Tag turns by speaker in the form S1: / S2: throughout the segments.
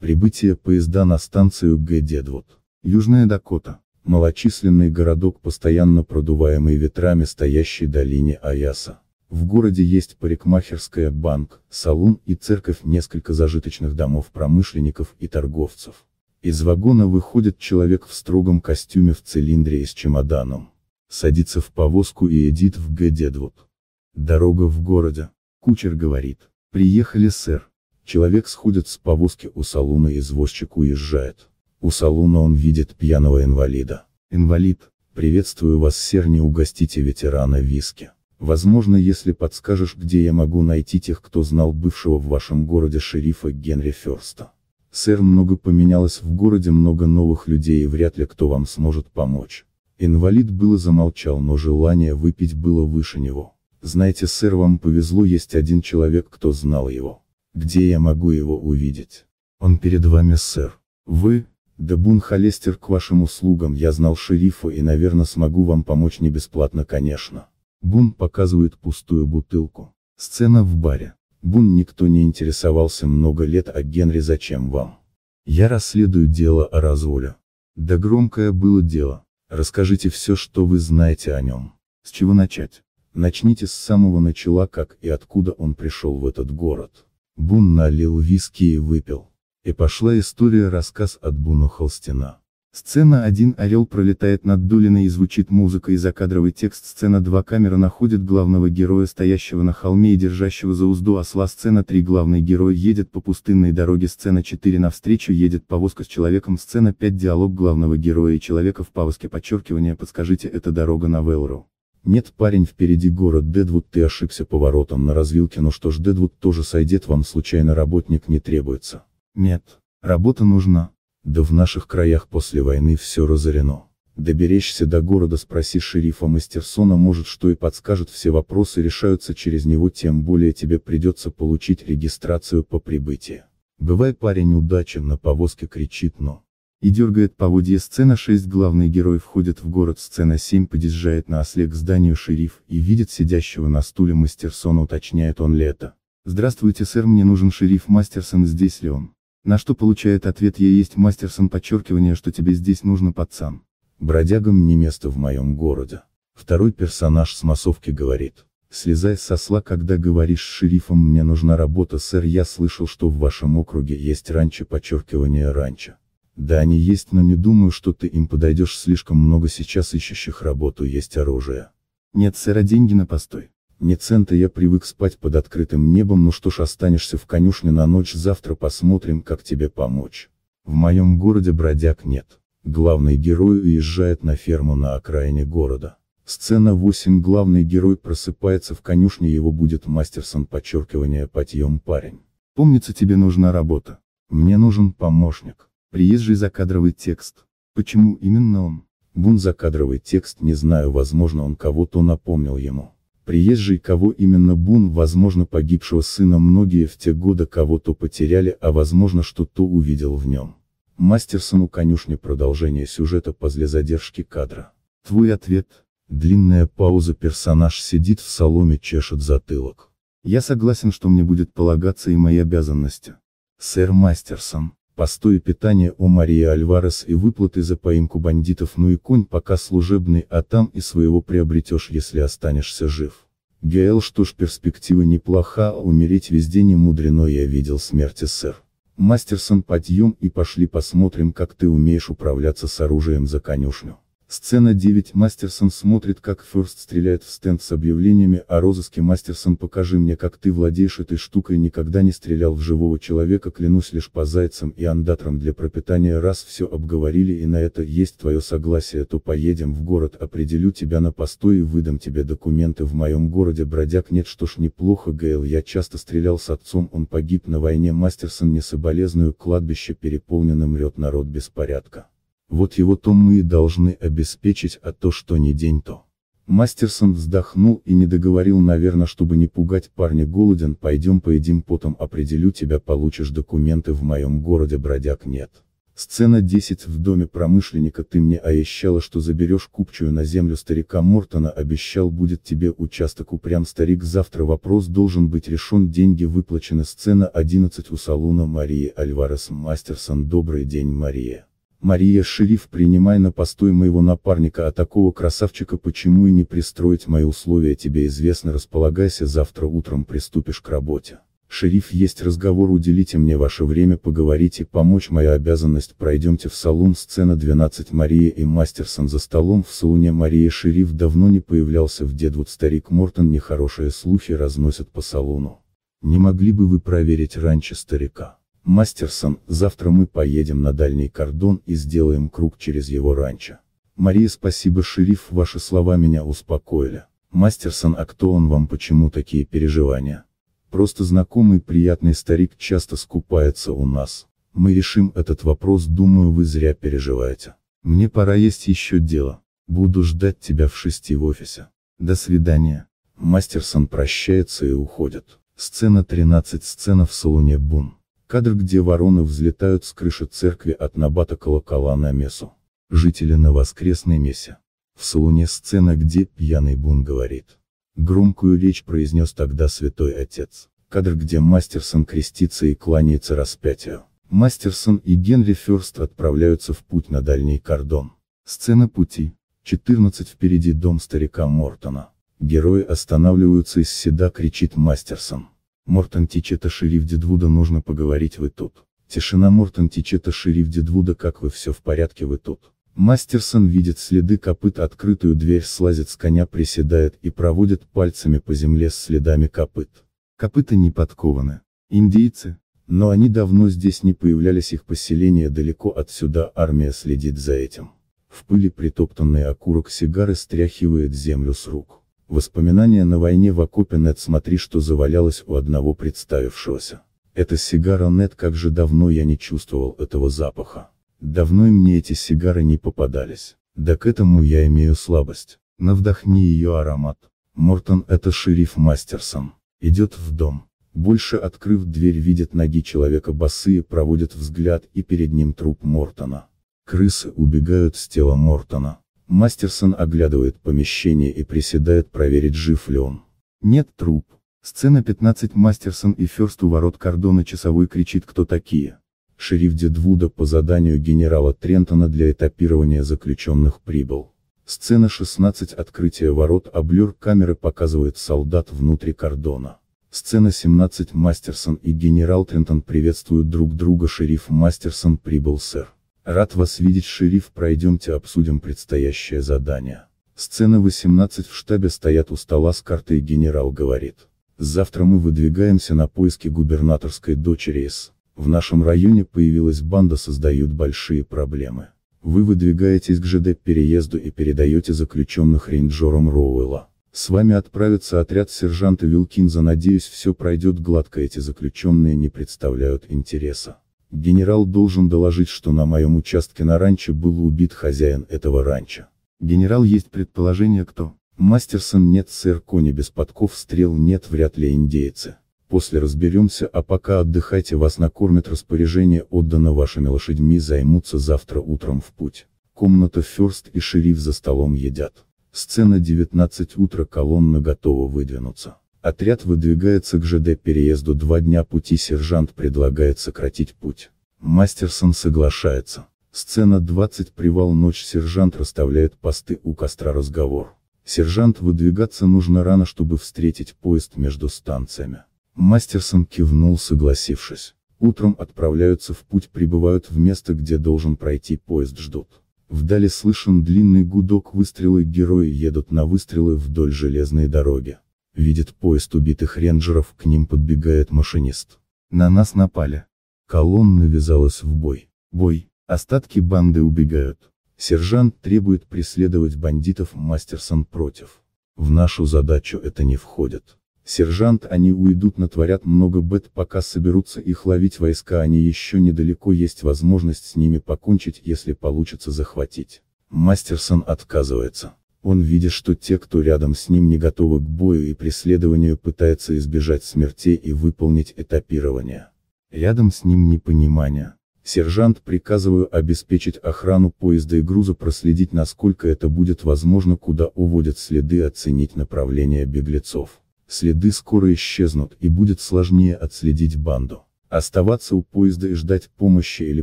S1: Прибытие поезда на станцию Г. Дедвуд. Южная Дакота. Малочисленный городок постоянно продуваемый ветрами стоящей долине Аяса. В городе есть парикмахерская, банк, салон и церковь несколько зажиточных домов промышленников и торговцев. Из вагона выходит человек в строгом костюме в цилиндре и с чемоданом. Садится в повозку и едет в Г. Дедвуд. Дорога в городе. Кучер говорит. Приехали, сэр. Человек сходит с повозки у салуна и извозчик уезжает. У салуна он видит пьяного инвалида. Инвалид, приветствую вас сэр. не угостите ветерана виски. Возможно, если подскажешь, где я могу найти тех, кто знал бывшего в вашем городе шерифа Генри Ферста. Сэр, много поменялось в городе, много новых людей и вряд ли кто вам сможет помочь. Инвалид было замолчал, но желание выпить было выше него. Знаете, сэр, вам повезло, есть один человек, кто знал его. Где я могу его увидеть? Он перед вами, сэр. Вы, Дебун Холестер, к вашим услугам, я знал шерифа и, наверное, смогу вам помочь не бесплатно, конечно. Бун показывает пустую бутылку. Сцена в баре. Бун никто не интересовался много лет, а Генри зачем вам? Я расследую дело о разволе. Да громкое было дело. Расскажите все, что вы знаете о нем. С чего начать? Начните с самого начала, как и откуда он пришел в этот город. Бун налил виски и выпил. И пошла история рассказ от Буну Холстина. Сцена 1 Орел пролетает над Дулиной и звучит музыка и закадровый текст. Сцена 2 Камера находит главного героя, стоящего на холме и держащего за узду осла. Сцена 3 Главный герой едет по пустынной дороге. Сцена 4 Навстречу едет повозка с человеком. Сцена 5 Диалог главного героя и человека в повозке. Подчеркивание подскажите это дорога на Велру. Нет, парень, впереди город Дедвуд, ты ошибся поворотом на развилке, но что ж, Дедвуд тоже сойдет, вам случайно работник не требуется. Нет, работа нужна. Да в наших краях после войны все разорено. Доберешься до города, спроси шерифа Мастерсона, может что и подскажет, все вопросы решаются через него, тем более тебе придется получить регистрацию по прибытии. Бывай парень удачи на повозке кричит, но и дергает поводья. сцена 6 главный герой входит в город сцена 7 подъезжает на осле к зданию шериф и видит сидящего на стуле мастерсона уточняет он ли это. Здравствуйте сэр мне нужен шериф Мастерсон здесь ли он? На что получает ответ я есть Мастерсон подчеркивание что тебе здесь нужно пацан. Бродягам не место в моем городе. Второй персонаж с массовки говорит. Слезай со сла когда говоришь с шерифом мне нужна работа сэр я слышал что в вашем округе есть ранчо подчеркивание ранчо. Да они есть, но не думаю, что ты им подойдешь, слишком много сейчас ищущих работу есть оружие. Нет, сэра, деньги на постой. Не цента я привык спать под открытым небом, ну что ж останешься в конюшне на ночь, завтра посмотрим, как тебе помочь. В моем городе бродяг нет. Главный герой уезжает на ферму на окраине города. Сцена 8 Главный герой просыпается в конюшне, его будет мастерсон подчеркивание подъем парень. Помнится тебе нужна работа. Мне нужен помощник. Приезжий закадровый текст. Почему именно он? Бун закадровый текст не знаю, возможно он кого-то напомнил ему. Приезжий кого именно Бун, возможно погибшего сына многие в те годы кого-то потеряли, а возможно что-то увидел в нем. Мастерсону конюшни продолжение сюжета после задержки кадра. Твой ответ. Длинная пауза персонаж сидит в соломе чешет затылок. Я согласен, что мне будет полагаться и мои обязанности. Сэр Мастерсон постой питания у Мария Альварес и выплаты за поимку бандитов ну и конь пока служебный, а там и своего приобретешь, если останешься жив. Гейл что ж перспектива неплоха, умереть везде не мудрено я видел смерти сэр. Мастерсон подъем и пошли посмотрим как ты умеешь управляться с оружием за конюшню. Сцена 9. Мастерсон смотрит, как Фёрст стреляет в стенд с объявлениями о розыске Мастерсон покажи мне как ты владеешь этой штукой никогда не стрелял в живого человека клянусь лишь по зайцам и андатрам для пропитания раз все обговорили и на это есть твое согласие то поедем в город определю тебя на постой и выдам тебе документы в моем городе бродяг нет что ж неплохо Гейл я часто стрелял с отцом он погиб на войне Мастерсон не соболезную кладбище переполненным, рет народ беспорядка. Вот его-то мы и должны обеспечить, а то что не день то. Мастерсон вздохнул и не договорил, наверное, чтобы не пугать парня голоден, пойдем поедим, потом определю тебя, получишь документы в моем городе, бродяг нет. Сцена 10 в доме промышленника ты мне обещала, что заберешь купчую на землю старика Мортона, обещал будет тебе участок упрям старик, завтра вопрос должен быть решен, деньги выплачены, сцена 11 у салона Марии Альварес Мастерсон, добрый день Мария. Мария, шериф, принимай на постой моего напарника, а такого красавчика почему и не пристроить мои условия тебе известно, располагайся, завтра утром приступишь к работе. Шериф, есть разговор, уделите мне ваше время, поговорите, помочь моя обязанность, пройдемте в салон, сцена 12, Мария и Мастерсон за столом, в салоне Мария Шериф давно не появлялся в Дедвуд, старик Мортон нехорошие слухи разносят по салону. Не могли бы вы проверить раньше старика? Мастерсон, завтра мы поедем на дальний кордон и сделаем круг через его ранчо. Мария, спасибо, шериф, ваши слова меня успокоили. Мастерсон, а кто он вам, почему такие переживания? Просто знакомый приятный старик часто скупается у нас. Мы решим этот вопрос, думаю, вы зря переживаете. Мне пора есть еще дело. Буду ждать тебя в шести в офисе. До свидания. Мастерсон прощается и уходит. Сцена 13 Сцена в салоне Бун. Кадр, где вороны взлетают с крыши церкви от набата колокола на мессу. Жители на воскресной мессе. В салоне сцена, где пьяный бун говорит. Громкую речь произнес тогда святой отец. Кадр, где Мастерсон крестится и кланяется распятию. Мастерсон и Генри Ферст отправляются в путь на дальний кордон. Сцена пути. 14 впереди дом старика Мортона. Герои останавливаются из седа кричит Мастерсон. Мортон Тичета шериф Дедвуда нужно поговорить вы тут. Тишина Мортон Тичета шериф Дедвуда как вы все в порядке вы тут. Мастерсон видит следы копыт открытую дверь слазит с коня приседает и проводит пальцами по земле с следами копыт. Копыта не подкованы. Индейцы. Но они давно здесь не появлялись их поселение далеко отсюда армия следит за этим. В пыли притоптанный окурок сигары стряхивает землю с рук. Воспоминания на войне в окопе Нет смотри что завалялось у одного представившегося. Это сигара Нет как же давно я не чувствовал этого запаха. Давно и мне эти сигары не попадались. Да к этому я имею слабость. Навдохни ее аромат. Мортон это шериф Мастерсон. Идет в дом. Больше открыв дверь видит ноги человека босые, проводит взгляд и перед ним труп Мортона. Крысы убегают с тела Мортона. Мастерсон оглядывает помещение и приседает проверить жив ли он. Нет труп. Сцена 15 Мастерсон и Ферст у ворот кордона часовой кричит кто такие. Шериф Дедвуда по заданию генерала Трентона для этапирования заключенных прибыл. Сцена 16 Открытие ворот облюр а камеры показывает солдат внутри кордона. Сцена 17 Мастерсон и генерал Трентон приветствуют друг друга шериф Мастерсон прибыл сэр. Рад вас видеть, шериф, пройдемте обсудим предстоящее задание. Сцена 18 в штабе стоят у стола с картой генерал говорит. Завтра мы выдвигаемся на поиски губернаторской дочери С. В нашем районе появилась банда создают большие проблемы. Вы выдвигаетесь к ЖД переезду и передаете заключенных рейнджерам Роуэлла. С вами отправится отряд сержанта Вилкинза, надеюсь все пройдет гладко, эти заключенные не представляют интереса. Генерал должен доложить, что на моем участке на ранчо был убит хозяин этого ранчо. Генерал есть предположение кто? Мастерсон нет, сэр, кони без подков, стрел нет, вряд ли индейцы. После разберемся, а пока отдыхайте, вас накормят, распоряжение отдано вашими лошадьми, займутся завтра утром в путь. Комната Ферст и шериф за столом едят. Сцена 19 утра, колонна готова выдвинуться. Отряд выдвигается к ЖД переезду два дня пути сержант предлагает сократить путь. Мастерсон соглашается. Сцена 20 привал ночь сержант расставляет посты у костра разговор. Сержант выдвигаться нужно рано чтобы встретить поезд между станциями. Мастерсон кивнул согласившись. Утром отправляются в путь прибывают в место где должен пройти поезд ждут. Вдали слышен длинный гудок выстрелы герои едут на выстрелы вдоль железной дороги. Видит поезд убитых рейнджеров, к ним подбегает машинист. На нас напали. Колонна вязалась в бой. Бой. Остатки банды убегают. Сержант требует преследовать бандитов, Мастерсон против. В нашу задачу это не входит. Сержант они уйдут натворят много бед пока соберутся их ловить войска они еще недалеко есть возможность с ними покончить если получится захватить. Мастерсон отказывается. Он, видя, что те, кто рядом с ним не готовы к бою и преследованию, пытаются избежать смертей и выполнить этапирование. Рядом с ним непонимание. Сержант приказываю обеспечить охрану поезда и груза проследить насколько это будет возможно куда уводят следы оценить направление беглецов. Следы скоро исчезнут и будет сложнее отследить банду. Оставаться у поезда и ждать помощи или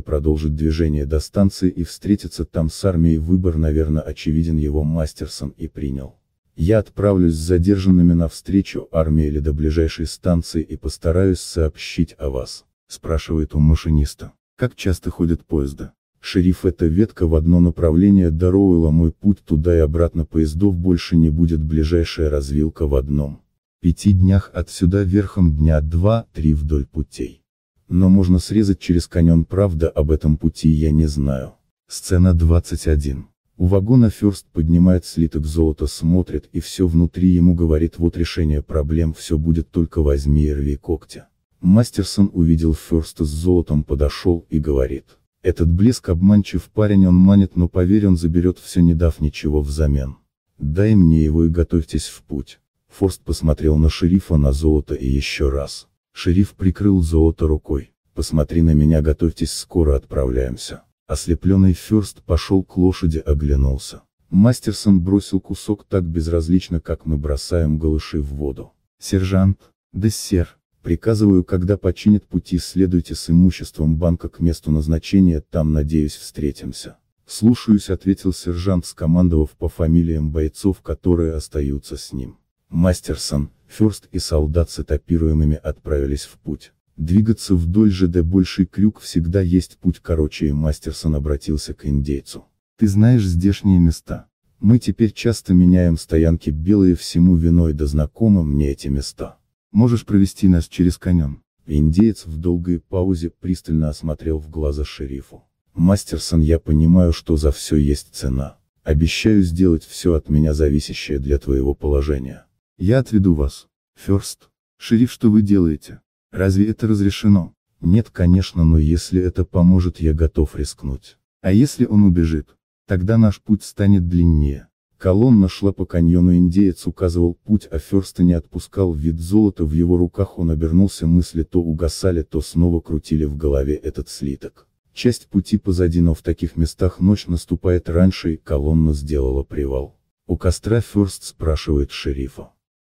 S1: продолжить движение до станции и встретиться там с армией выбор, наверное, очевиден его Мастерсон и принял. Я отправлюсь с задержанными навстречу армии или до ближайшей станции и постараюсь сообщить о вас, спрашивает у машиниста. Как часто ходят поезда? Шериф эта ветка в одно направление до Роуэлла мой путь туда и обратно поездов больше не будет ближайшая развилка в одном. Пяти днях отсюда верхом дня два-три вдоль путей но можно срезать через каньон, правда об этом пути я не знаю. Сцена 21. У вагона Фёрст поднимает слиток золота, смотрит и все внутри ему говорит вот решение проблем, все будет только возьми и рви когтя. Мастерсон увидел Фёрста с золотом, подошел и говорит. Этот блеск обманчив парень он манит, но поверь он заберет все не дав ничего взамен. Дай мне его и готовьтесь в путь. Форст посмотрел на шерифа на золото и еще раз. Шериф прикрыл золото рукой. «Посмотри на меня, готовьтесь, скоро отправляемся». Ослепленный Фёрст пошел к лошади, оглянулся. Мастерсон бросил кусок так безразлично, как мы бросаем голыши в воду. «Сержант, да сер, приказываю, когда починят пути, следуйте с имуществом банка к месту назначения, там, надеюсь, встретимся». «Слушаюсь», — ответил сержант, скомандовав по фамилиям бойцов, которые остаются с ним. «Мастерсон, Фёрст и солдат с этапируемыми отправились в путь. Двигаться вдоль же ЖД больший крюк всегда есть путь короче и Мастерсон обратился к индейцу. Ты знаешь здешние места. Мы теперь часто меняем стоянки белые всему виной да знакомы мне эти места. Можешь провести нас через каньон? Индеец в долгой паузе пристально осмотрел в глаза шерифу. Мастерсон я понимаю, что за все есть цена. Обещаю сделать все от меня зависящее для твоего положения. Я отведу вас. Ферст. Шериф, что вы делаете? Разве это разрешено? Нет, конечно, но если это поможет, я готов рискнуть. А если он убежит? Тогда наш путь станет длиннее. Колонна шла по каньону, индеец указывал путь, а Ферста не отпускал вид золота в его руках, он обернулся, мысли то угасали, то снова крутили в голове этот слиток. Часть пути позади, но в таких местах ночь наступает раньше и колонна сделала привал. У костра Ферст спрашивает шерифа.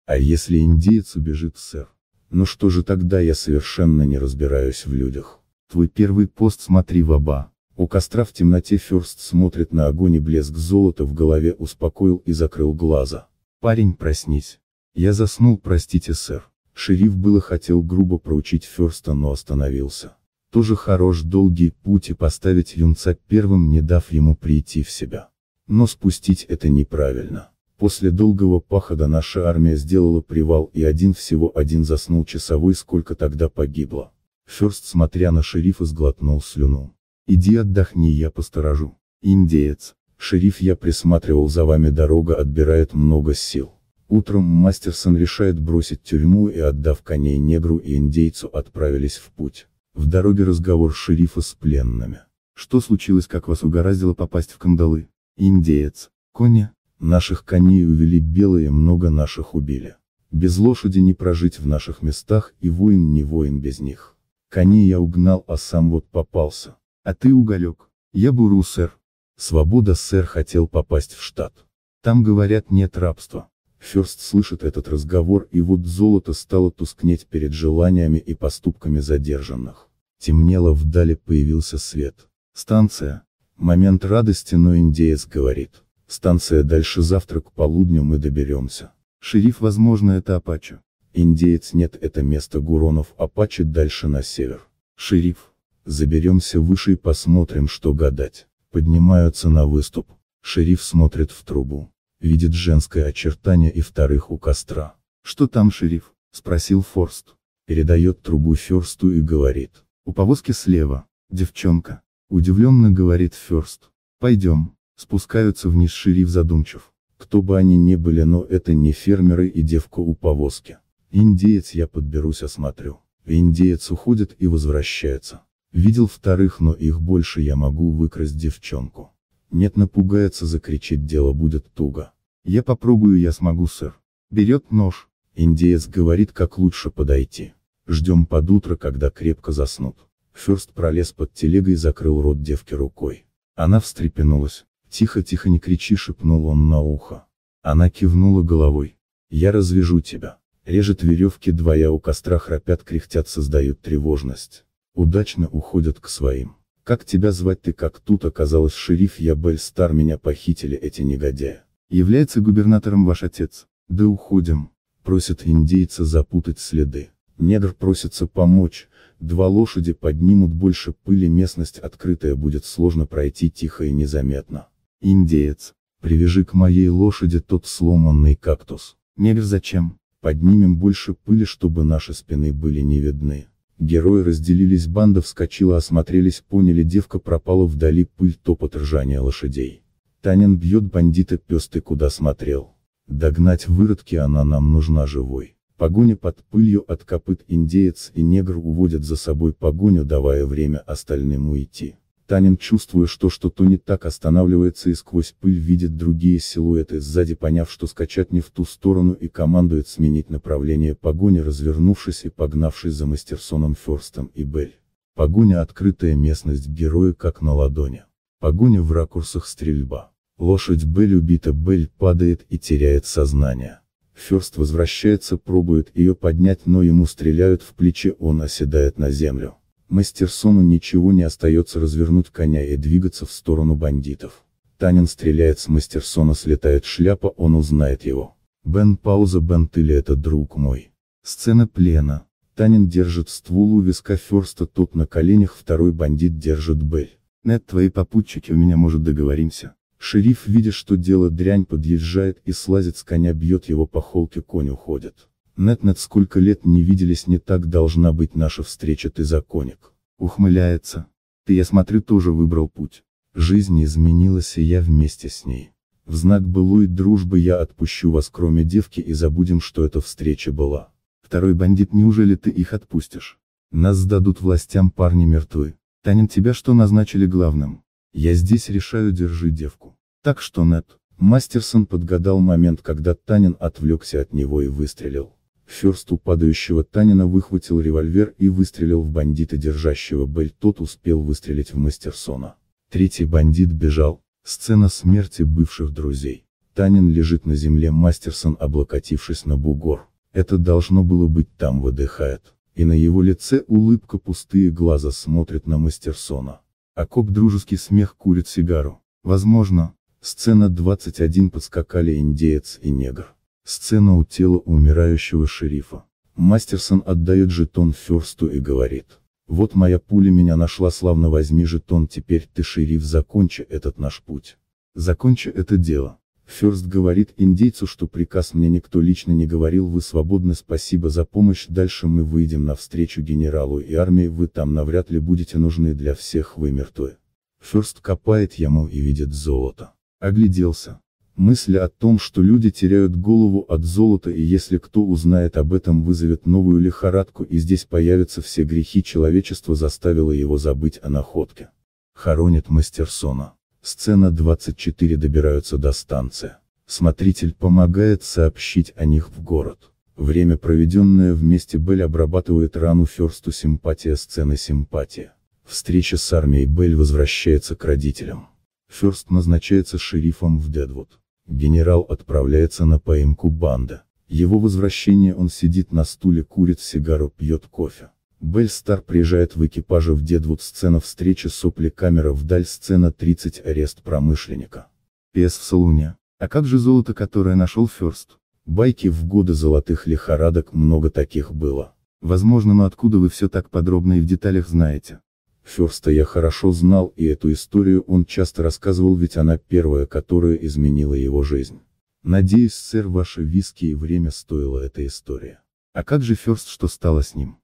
S1: А если индеец убежит, сэр? Ну что же тогда я совершенно не разбираюсь в людях. Твой первый пост смотри в оба. У костра в темноте Ферст смотрит на огонь и блеск золота в голове успокоил и закрыл глаза. Парень, проснись. Я заснул, простите, сэр. Шериф было хотел грубо проучить Ферста, но остановился. Тоже хорош долгий путь и поставить юнца первым, не дав ему прийти в себя. Но спустить это неправильно. После долгого пахода наша армия сделала привал и один всего один заснул часовой сколько тогда погибло. Ферст смотря на шерифа сглотнул слюну. «Иди отдохни я посторожу. Индеец, шериф я присматривал за вами дорога отбирает много сил». Утром Мастерсон решает бросить тюрьму и отдав коней негру и индейцу отправились в путь. В дороге разговор шерифа с пленными. «Что случилось как вас угораздило попасть в кандалы?» «Индеец, коня, Наших коней увели белые, много наших убили. Без лошади не прожить в наших местах, и воин не воин без них. Коней я угнал, а сам вот попался. А ты, Уголек? Я буру, сэр. Свобода, сэр, хотел попасть в штат. Там, говорят, нет рабства. Ферст слышит этот разговор, и вот золото стало тускнеть перед желаниями и поступками задержанных. Темнело вдали, появился свет. Станция. Момент радости, но индеец говорит. Станция дальше завтра к полудню мы доберемся. Шериф возможно это Апачо. Индеец нет это место Гуронов Апачи дальше на север. Шериф. Заберемся выше и посмотрим что гадать. Поднимаются на выступ. Шериф смотрит в трубу. Видит женское очертание и вторых у костра. «Что там, шериф?» – спросил Форст. Передает трубу Ферсту и говорит. «У повозки слева, девчонка», – удивленно говорит Ферст. «Пойдем» спускаются вниз шериф задумчив. Кто бы они ни были, но это не фермеры и девка у повозки. Индеец я подберусь осмотрю. Индеец уходит и возвращается. Видел вторых, но их больше я могу выкрасть девчонку. Нет, напугается закричать, дело будет туго. Я попробую, я смогу, сэр. Берет нож. Индеец говорит, как лучше подойти. Ждем под утро, когда крепко заснут. Ферст пролез под телегой и закрыл рот девки рукой. Она встрепенулась. Тихо-тихо не кричи, шепнул он на ухо. Она кивнула головой. Я развяжу тебя. Режет веревки двоя у костра храпят кряхтят создают тревожность. Удачно уходят к своим. Как тебя звать ты как тут оказалось шериф я Бель Стар меня похитили эти негодяи. Является губернатором ваш отец. Да уходим. Просят индейца запутать следы. Негр просится помочь, два лошади поднимут больше пыли местность открытая будет сложно пройти тихо и незаметно. Индеец, привяжи к моей лошади тот сломанный кактус. Мерь зачем? Поднимем больше пыли, чтобы наши спины были не видны. Герои разделились, банда вскочила, осмотрелись, поняли, девка пропала вдали, пыль топот ржания лошадей. Танин бьет бандита, пес ты куда смотрел. Догнать выродки она нам нужна живой. Погоня под пылью от копыт индеец и негр уводят за собой погоню, давая время остальному идти. Танин, чувствуя что что-то не так, останавливается и сквозь пыль видит другие силуэты сзади, поняв, что скачать не в ту сторону и командует сменить направление погони, развернувшись и погнавшись за мастерсоном Ферстом и Белль. Погоня открытая местность героя как на ладони. Погоня в ракурсах стрельба. Лошадь Белль убита, Белль падает и теряет сознание. Ферст возвращается, пробует ее поднять, но ему стреляют в плече, он оседает на землю. Мастерсону ничего не остается развернуть коня и двигаться в сторону бандитов. Танин стреляет с Мастерсона, слетает шляпа, он узнает его. Бен пауза, Бен ты это друг мой? Сцена плена. Танин держит ствол у виска Ферста, тот на коленях, второй бандит держит Бель. Нет, твои попутчики у меня, может договоримся. Шериф, видя, что дело дрянь, подъезжает и слазит с коня, бьет его по холке, конь уходит. Нет-нет, сколько лет не виделись, не так должна быть наша встреча, ты законник. Ухмыляется. Ты, я смотрю, тоже выбрал путь. Жизнь изменилась, и я вместе с ней. В знак былой дружбы я отпущу вас, кроме девки, и забудем, что эта встреча была. Второй бандит, неужели ты их отпустишь? Нас сдадут властям, парни мертвы. Танин, тебя что назначили главным? Я здесь решаю, держи девку. Так что, Нет, Мастерсон подгадал момент, когда Танин отвлекся от него и выстрелил. Ферст у падающего Танина выхватил револьвер и выстрелил в бандита, держащего Бель, тот успел выстрелить в Мастерсона. Третий бандит бежал, сцена смерти бывших друзей. Танин лежит на земле, Мастерсон облокотившись на бугор. Это должно было быть там выдыхает. И на его лице улыбка пустые глаза смотрят на Мастерсона. А Окоп дружеский смех курит сигару. Возможно, сцена 21 подскакали индеец и негр. Сцена у тела умирающего шерифа. Мастерсон отдает жетон Ферсту и говорит. Вот моя пуля меня нашла славно возьми жетон теперь ты шериф закончи этот наш путь. Закончи это дело. Ферст говорит индейцу, что приказ мне никто лично не говорил, вы свободны, спасибо за помощь, дальше мы выйдем навстречу генералу и армии, вы там навряд ли будете нужны для всех, вы мертвы. Ферст копает яму и видит золото. Огляделся. Мысль о том, что люди теряют голову от золота и если кто узнает об этом вызовет новую лихорадку и здесь появятся все грехи человечества заставила его забыть о находке. Хоронят Мастерсона. Сцена 24 добираются до станции. Смотритель помогает сообщить о них в город. Время, проведенное вместе Белль обрабатывает рану Ферсту симпатия сцены симпатия. Встреча с армией Белль возвращается к родителям. Ферст назначается шерифом в Дедвуд. Генерал отправляется на поимку банда. Его возвращение он сидит на стуле, курит сигару, пьет кофе. Бель Стар приезжает в экипаже в Дедвуд сцена встречи сопли камера вдаль сцена 30 арест промышленника. Пес в салуне. А как же золото, которое нашел Ферст? Байки в годы золотых лихорадок много таких было. Возможно, но откуда вы все так подробно и в деталях знаете? Фёрста я хорошо знал, и эту историю он часто рассказывал, ведь она первая, которая изменила его жизнь. Надеюсь, сэр, ваше виски и время стоило этой истории А как же Фёрст, что стало с ним?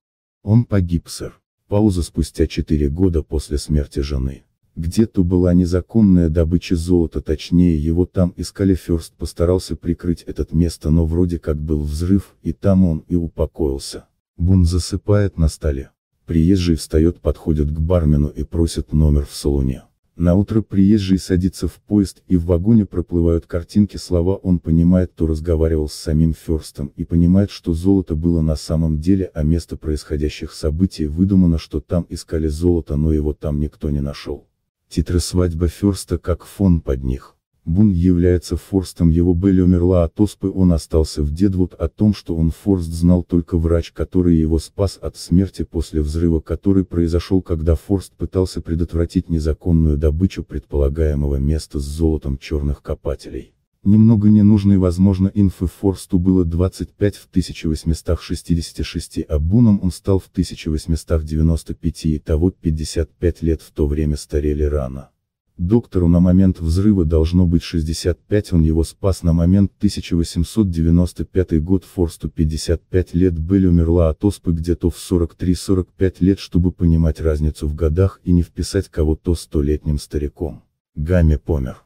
S1: Он погиб, сэр. Пауза спустя четыре года после смерти жены. Где-то была незаконная добыча золота, точнее его там искали Фёрст постарался прикрыть это место, но вроде как был взрыв, и там он и упокоился. Бун засыпает на столе. Приезжий встает, подходит к бармену и просит номер в салоне. На утро приезжий садится в поезд и в вагоне проплывают картинки слова он понимает, то разговаривал с самим Ферстом и понимает, что золото было на самом деле, а место происходящих событий выдумано, что там искали золото, но его там никто не нашел. свадьба Ферста как фон под них. Бун является Форстом его Белли умерла от а оспы он остался в Дедвуд о том что он Форст знал только врач который его спас от смерти после взрыва который произошел когда Форст пытался предотвратить незаконную добычу предполагаемого места с золотом черных копателей. Немного ненужной возможно инфы Форсту было 25 в 1866 а Буном он стал в 1895 и того 55 лет в то время старели рано. Доктору на момент взрыва должно быть 65, он его спас на момент 1895 год Форсту 55 лет Белль умерла от оспы где-то в 43-45 лет, чтобы понимать разницу в годах и не вписать кого-то столетним стариком. Гамме помер.